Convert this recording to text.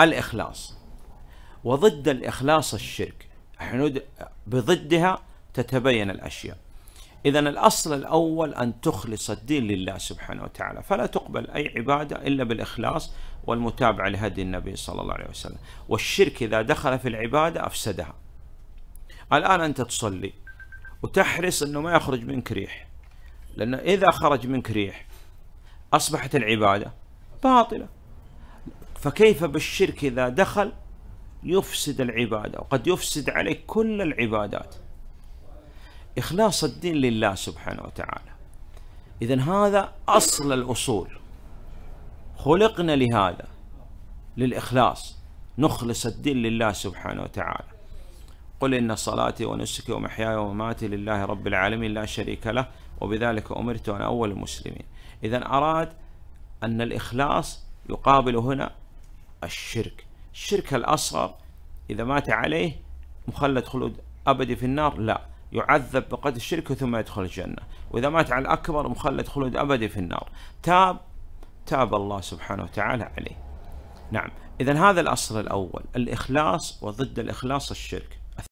الإخلاص وضد الإخلاص الشرك بضدها تتبين الأشياء إذا الأصل الأول أن تخلص الدين لله سبحانه وتعالى فلا تقبل أي عبادة إلا بالإخلاص والمتابعة لهدي النبي صلى الله عليه وسلم والشرك إذا دخل في العبادة أفسدها الآن أنت تصلي وتحرص أنه ما يخرج منك ريح لأنه إذا خرج منك ريح أصبحت العبادة باطلة فكيف بالشرك إذا دخل يفسد العبادة وقد يفسد عليك كل العبادات إخلاص الدين لله سبحانه وتعالى إذا هذا أصل الأصول خلقنا لهذا للإخلاص نخلص الدين لله سبحانه وتعالى قل إن صلاتي ونسكي ومحياي ومماتي لله رب العالمين لا شريك له وبذلك أمرت وأنا أول المسلمين إذا أراد أن الإخلاص يقابل هنا الشرك الشرك الأصغر إذا مات عليه مخلد خلود أبدي في النار لا يعذب بقدر الشرك ثم يدخل الجنة وإذا مات على الأكبر مخلد خلود أبدي في النار تاب تاب الله سبحانه وتعالى عليه نعم إذا هذا الأصل الأول الإخلاص وضد الإخلاص الشرك